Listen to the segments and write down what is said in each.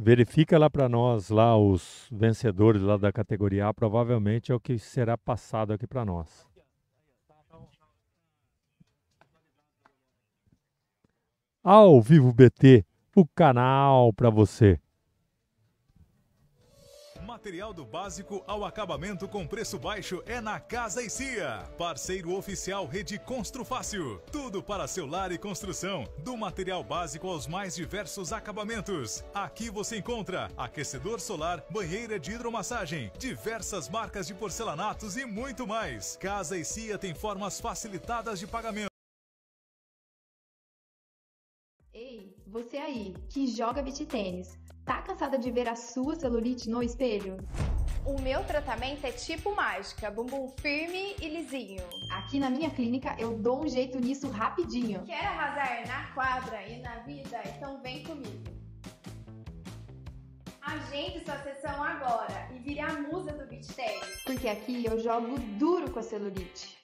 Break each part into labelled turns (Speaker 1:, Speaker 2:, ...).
Speaker 1: Verifica lá para nós, lá os vencedores lá da categoria A, provavelmente é o que será passado aqui para nós. Ao Vivo BT, o canal para você
Speaker 2: material do básico ao acabamento com preço baixo é na Casa e Cia. Parceiro oficial Rede Construfácil. Fácil. Tudo para seu lar e construção, do material básico aos mais diversos acabamentos. Aqui você encontra aquecedor solar, banheira de hidromassagem, diversas marcas de porcelanatos e muito mais. Casa e Cia tem formas facilitadas de pagamento. Ei, você aí que joga beat tênis Tá cansada de ver a sua celulite no espelho? O meu tratamento é tipo mágica, bumbum firme e lisinho. Aqui na minha clínica eu dou um jeito nisso rapidinho. Quer arrasar na quadra e na vida? Então vem comigo. Agende sua sessão agora e vire a musa do beach tennis. Porque aqui eu jogo duro com a celulite.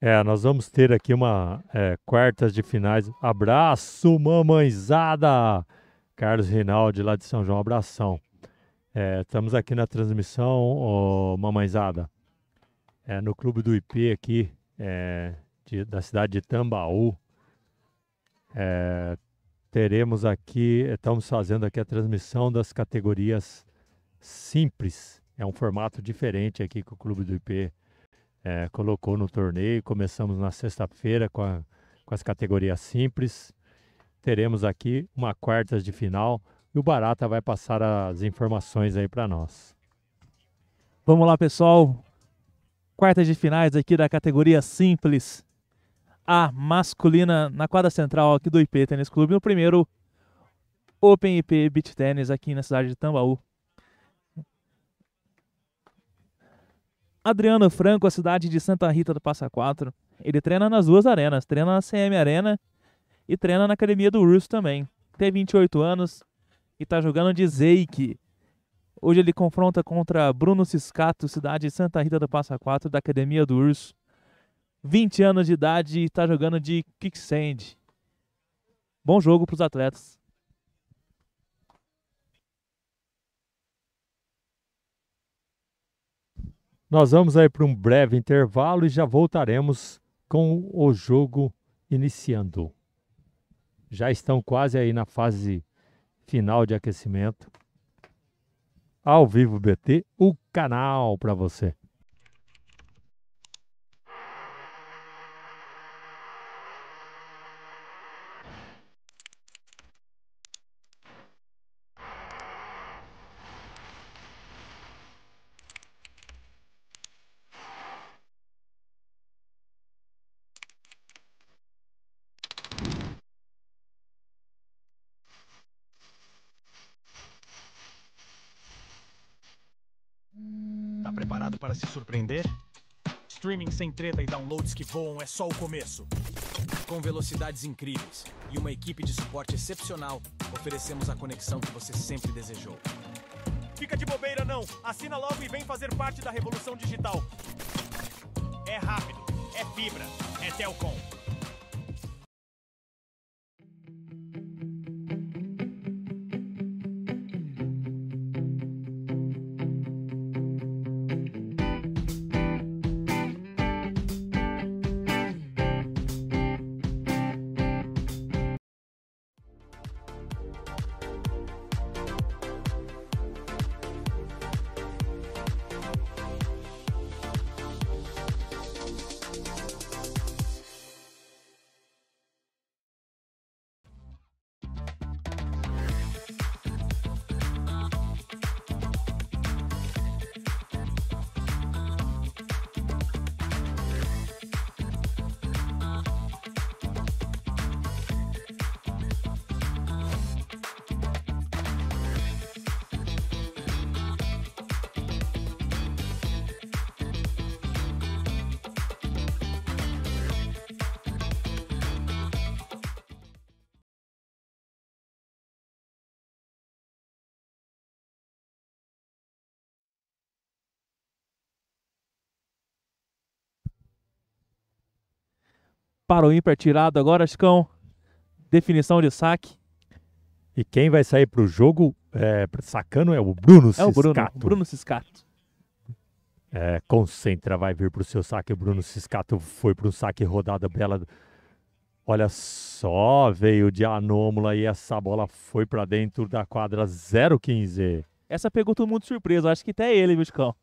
Speaker 1: É, nós vamos ter aqui uma é, quartas de finais. Abraço, mamãezada! Carlos Rinaldi, lá de São João, abração. É, estamos aqui na transmissão, mamãezada, é, no Clube do IP aqui, é, de, da cidade de Tambaú. É, teremos aqui, estamos fazendo aqui a transmissão das categorias simples. É um formato diferente aqui que o Clube do IP é, colocou no torneio. Começamos na sexta-feira com, com as categorias simples. Teremos aqui uma quartas de final e o Barata vai
Speaker 2: passar as informações aí para nós. Vamos lá, pessoal. Quartas de finais aqui da categoria simples. A masculina na quadra central aqui do IP Tênis Clube. No primeiro Open IP Beach Tennis aqui na cidade de Tambaú. Adriano Franco, a cidade de Santa Rita do Passa Quatro. Ele treina nas duas arenas, treina na CM Arena e treina na academia do Urso também. Tem 28 anos e tá jogando de Zeik. Hoje ele confronta contra Bruno Ciscato, cidade de Santa Rita do Passa Quatro, da academia do Urso. 20 anos de idade e tá jogando de kickstand. Bom jogo para os atletas.
Speaker 1: Nós vamos aí para um breve intervalo e já voltaremos com o jogo iniciando. Já estão quase aí na fase final de aquecimento. Ao vivo BT, o canal para você.
Speaker 2: surpreender? Streaming sem treta e downloads que voam é só o começo. Com velocidades incríveis e uma equipe de suporte excepcional, oferecemos a conexão que você sempre desejou. Fica de bobeira não! Assina logo e vem fazer parte da revolução digital. É rápido, é fibra, é Telcom. para o ímpar tirado agora, Chicão. Definição de saque.
Speaker 1: E quem vai sair para o jogo é, sacando é o Bruno Ciscato. É o Bruno, o Bruno Ciscato. É, concentra, vai vir para o seu saque. Bruno Ciscato foi para um saque rodada bela. Olha só, veio de anômala e essa bola foi para dentro da quadra 015. Essa pegou todo mundo de surpresa, acho que até ele, viu, Chicão?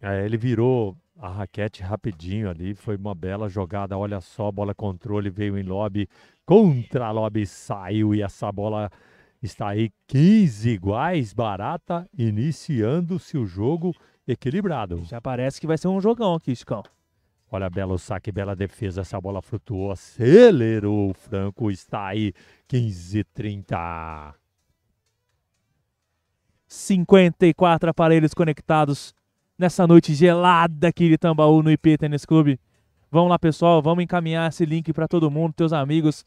Speaker 1: É, ele virou a raquete rapidinho ali, foi uma bela jogada. Olha só, bola controle, veio em lobby, contra lobby, saiu e essa bola está aí 15 iguais, barata, iniciando-se o jogo equilibrado. Já parece que vai ser um jogão aqui, Chicão. Olha, belo saque, bela defesa. Essa bola flutuou, acelerou. O Franco
Speaker 2: está aí, 15-30. 54 aparelhos conectados nessa noite gelada aqui de Tambaú no IP Tênis Clube. Vamos lá, pessoal, vamos encaminhar esse link para todo mundo, teus amigos.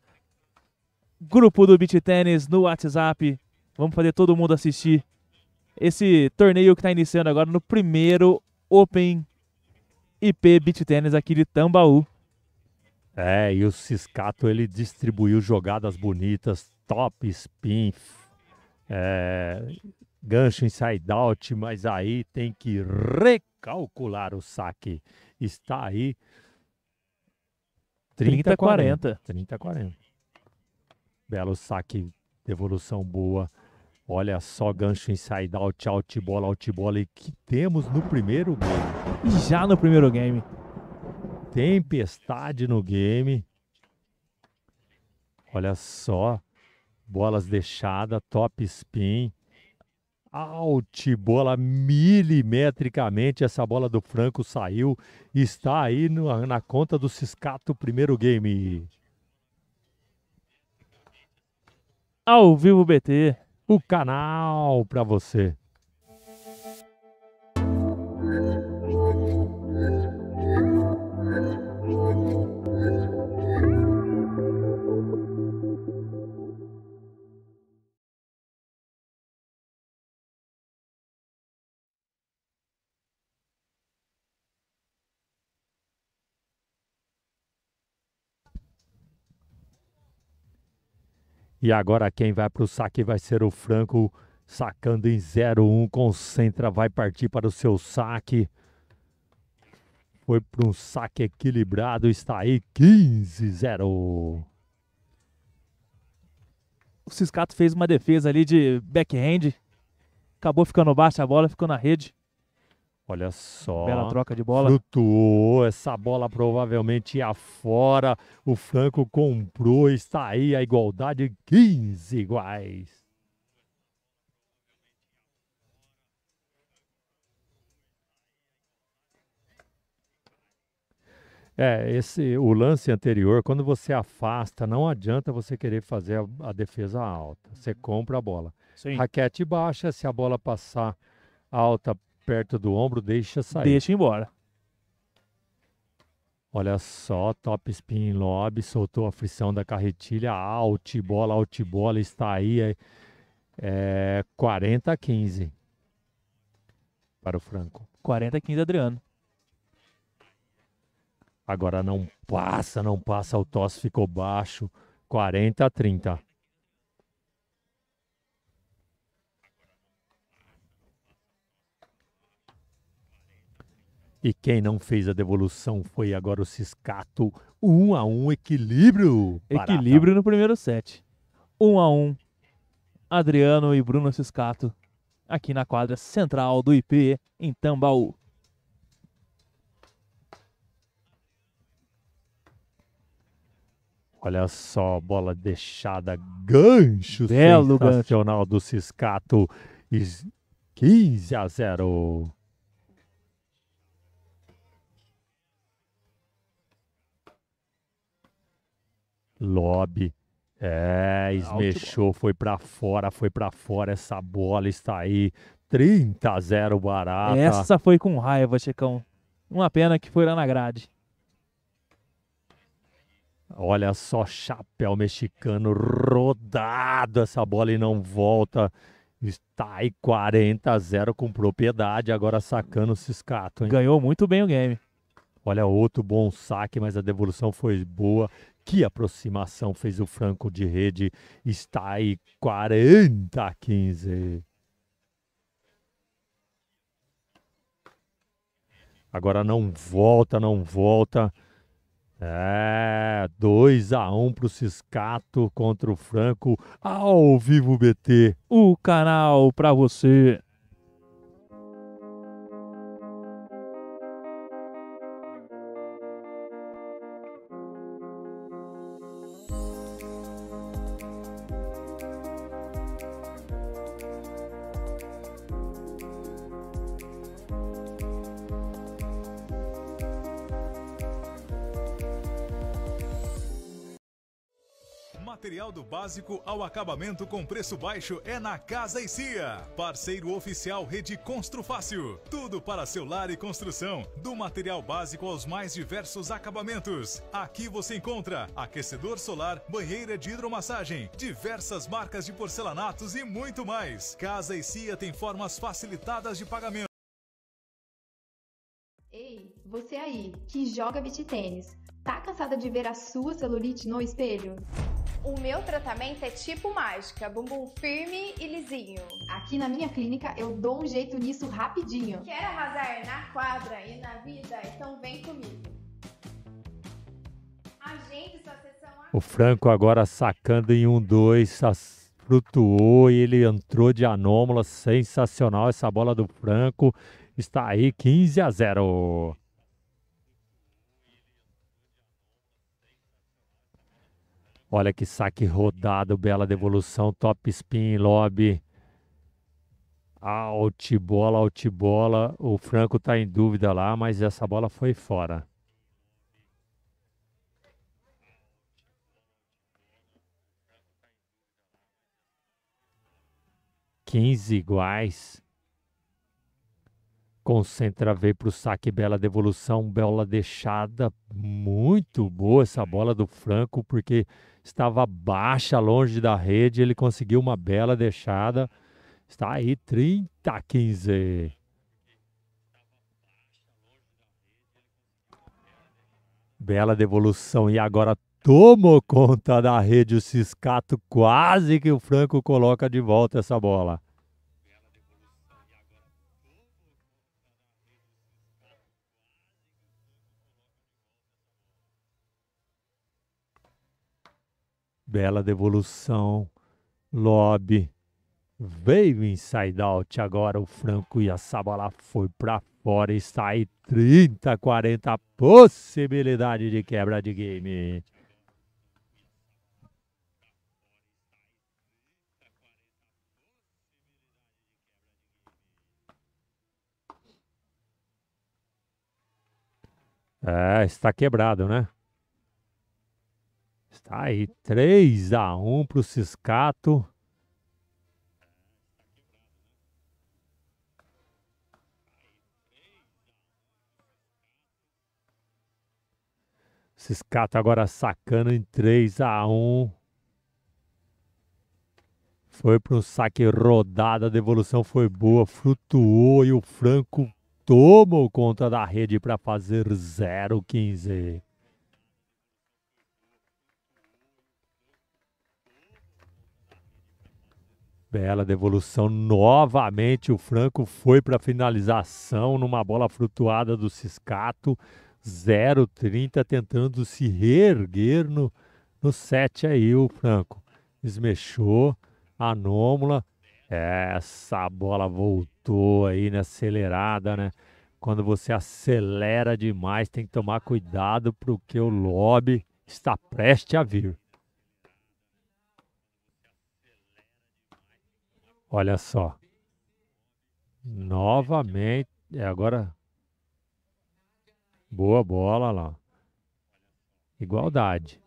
Speaker 2: Grupo do Beach Tênis no WhatsApp. Vamos fazer todo mundo assistir esse torneio que está iniciando agora no primeiro Open IP Beach Tênis aqui de Tambaú.
Speaker 1: É, e o Ciscato ele distribuiu jogadas bonitas, top spin, é, gancho inside out, mas aí tem que recalcular o saque. Está aí 30 40. 30 40. Belo saque, devolução boa. Olha só, gancho inside out, out bola, out bola e que temos no primeiro game. Já no primeiro game. Tempestade no game. Olha só, bolas deixada, top spin, out, bola milimetricamente. Essa bola do Franco saiu está aí no, na conta do Ciscato, primeiro game. Ao vivo BT. O canal para você. E agora quem vai para o saque vai ser o Franco, sacando em 0-1, concentra, vai partir para o seu saque. Foi para um saque equilibrado, está aí 15-0.
Speaker 2: O Ciscato fez uma defesa ali de backhand, acabou ficando baixa a bola, ficou na rede.
Speaker 1: Olha só. Bela troca de bola. Flutuou, essa bola provavelmente ia fora. O Franco comprou, está aí a igualdade 15 iguais. É, esse o lance anterior, quando você afasta, não adianta você querer fazer a, a defesa alta. Você compra a bola. Sim. Raquete baixa, se a bola passar alta perto do ombro, deixa sair. Deixa embora. Olha só, top spin lob, soltou a frição da carretilha, out bola, out bola, está aí, é, 40 é a 15 para o Franco.
Speaker 2: 40 a 15 Adriano.
Speaker 1: Agora não passa, não passa, o tosse ficou baixo, 40 a 30. E quem não fez a devolução foi agora o Ciscato. 1 um a 1 um, equilíbrio. Equilíbrio barata.
Speaker 2: no primeiro set. 1 um a 1 Adriano e Bruno Ciscato aqui na quadra central do IP em Tambaú.
Speaker 1: Olha só, bola deixada, gancho Belo sensacional gancho. do Ciscato. 15 a 0. Lobby. É, é esmechou, foi para fora, foi para fora. Essa bola está aí. 30 a 0 barata. Essa
Speaker 2: foi com raiva, Checão. Uma pena que foi lá na grade.
Speaker 1: Olha só, chapéu mexicano rodado. Essa bola e não volta. Está aí 40 a 0 com propriedade. Agora sacando o Ciscato. Hein? Ganhou muito bem o game. Olha, outro bom saque, mas a devolução foi boa que aproximação fez o Franco de rede? Está aí 40 a 15. Agora não volta, não volta. É, 2 a 1 um para o Ciscato contra o Franco. Ao vivo BT, o canal para você.
Speaker 2: básico ao acabamento com preço baixo é na Casa e Cia. Parceiro oficial Rede Construfácil. Tudo para seu lar e construção, do material básico aos mais diversos acabamentos. Aqui você encontra aquecedor solar, banheira de hidromassagem, diversas marcas de porcelanatos e muito mais. Casa e Cia tem formas facilitadas de pagamento. Ei, você aí que joga beach tênis, tá cansada de ver a sua celulite no espelho? O meu tratamento é tipo mágica, bumbum firme e lisinho. Aqui na minha clínica eu dou um jeito nisso rapidinho. Quer arrasar na quadra e na vida? Então vem comigo.
Speaker 1: O Franco agora sacando em um, dois, frutuou flutuou e ele entrou de anômala. Sensacional essa bola do Franco. Está aí 15 a 0. Olha que saque rodado, bela devolução, top spin, lobby. Altibola, altibola. O Franco está em dúvida lá, mas essa bola foi fora. Quinze iguais. Concentra veio para o saque, bela devolução, bela deixada. Muito boa essa bola do Franco, porque estava baixa, longe da rede, ele conseguiu uma bela deixada. Está aí 30 a 15. Bela devolução e agora tomou conta da rede o Ciscato, quase que o Franco coloca de volta essa bola. Bela Devolução, Lobby. Veio Inside Out agora, o Franco e a Sabala foi pra fora Está aí 30, 40 possibilidade de quebra de game. É, está quebrado, né? Está aí 3 a 1 para o Ciscato. Ciscato agora sacando em 3 a 1. Foi para um saque rodado, a devolução foi boa, flutuou e o Franco tomou conta da rede para fazer 0-15. Bela devolução novamente. O Franco foi para finalização numa bola flutuada do Ciscato. 0-30 tentando se reerguer no, no 7 aí o Franco. Esmechou, nômula. Essa bola voltou aí na né, acelerada, né? Quando você acelera demais, tem que tomar cuidado porque o lobby está prestes a vir. Olha só. Novamente. É agora. Boa bola lá. Igualdade.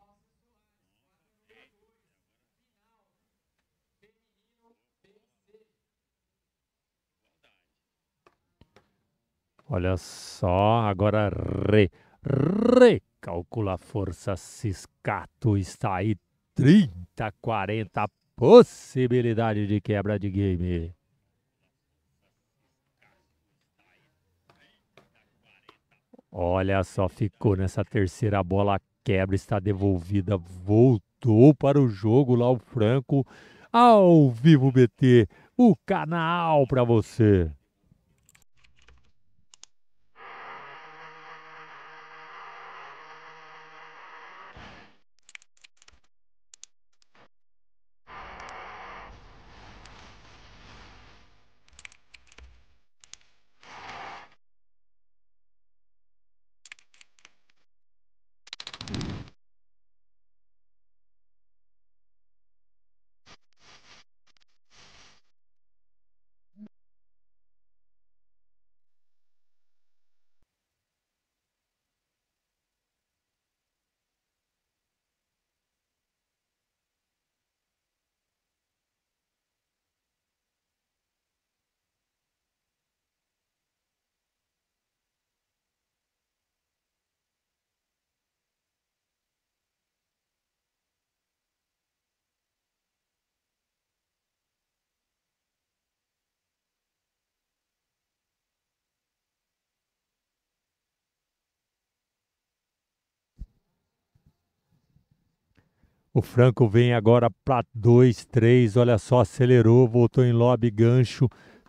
Speaker 1: Olha só, agora re. Re. Calcula a força ciscato. Está aí 30, 40 Possibilidade de quebra de game. Olha só, ficou nessa terceira bola. A quebra está devolvida. Voltou para o jogo lá o Franco. Ao vivo, BT. O canal para você. O Franco vem agora para 2, 3, olha só, acelerou, voltou em lobby, gancho,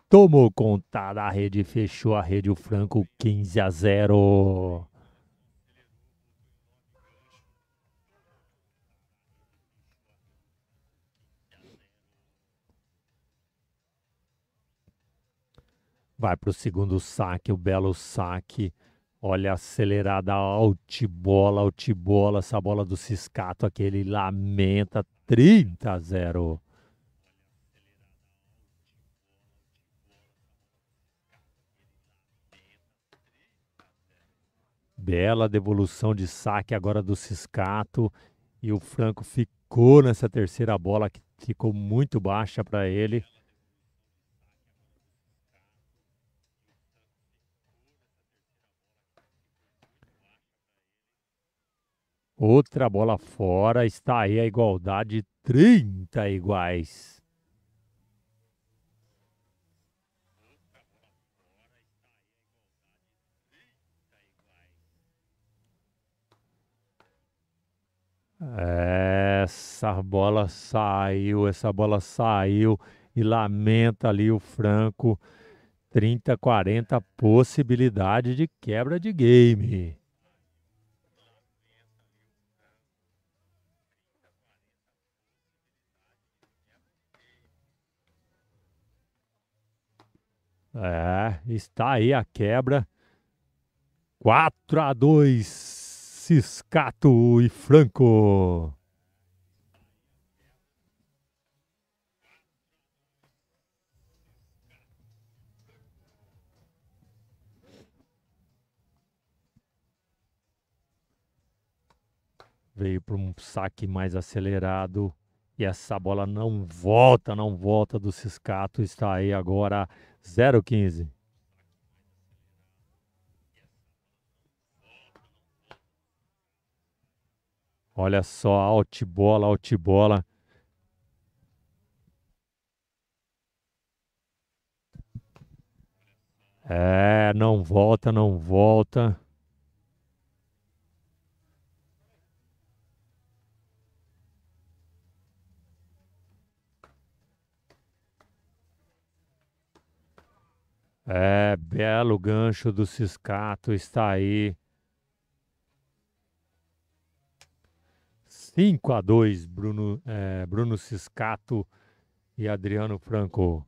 Speaker 1: tomou conta da rede, fechou a rede, o Franco 15 a 0. Vai para o segundo saque, o belo saque. Olha a acelerada, altibola, altibola, essa bola do Ciscato, aquele lamenta 30 a 0. Bela devolução de saque agora do Ciscato e o Franco ficou nessa terceira bola que ficou muito baixa para ele. Outra bola fora, está aí a igualdade 30 iguais. Essa bola saiu, essa bola saiu e lamenta ali o Franco. 30, 40 possibilidade de quebra de game. É, está aí a quebra. 4 a 2 Ciscato e Franco. Veio para um saque mais acelerado e essa bola não volta, não volta do Ciscato. Está aí agora 0-15. Olha só, bola, altibola, bola. É, não volta, não volta. É, belo gancho do Ciscato está aí. 5 a 2 Bruno, é, Bruno Ciscato e Adriano Franco.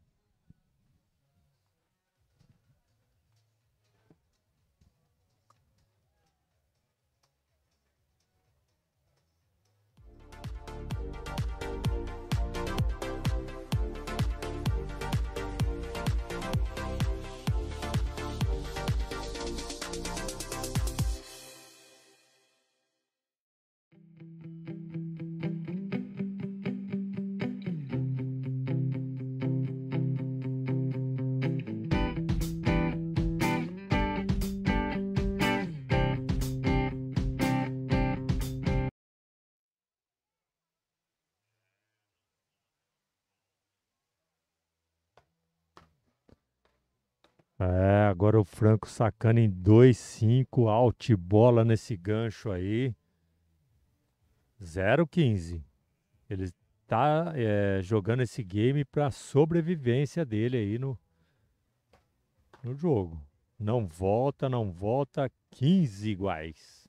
Speaker 1: É, agora o Franco sacando em 2-5, bola nesse gancho aí. 0-15. Ele tá é, jogando esse game para sobrevivência dele aí no, no jogo. Não volta, não volta. 15 iguais.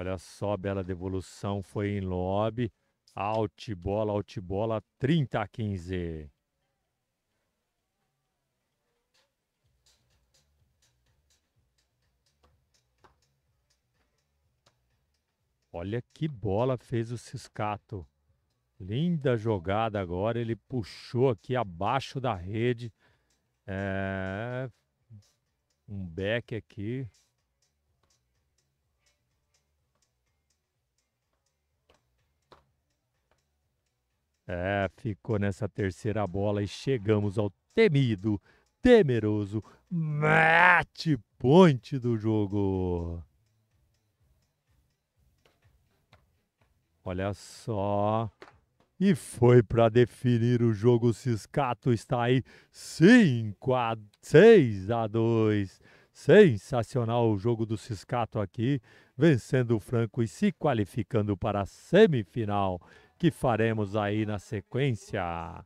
Speaker 1: Olha só, bela devolução. Foi em lobby. Altibola, bola 30 a 15. Olha que bola fez o Ciscato. Linda jogada agora. Ele puxou aqui abaixo da rede. É... Um back aqui. É, ficou nessa terceira bola e chegamos ao temido, temeroso match point do jogo. Olha só. E foi para definir o jogo. O Ciscato está aí 5 a 6 a 2. Sensacional o jogo do Ciscato aqui, vencendo o Franco e se qualificando para a semifinal que faremos aí na sequência.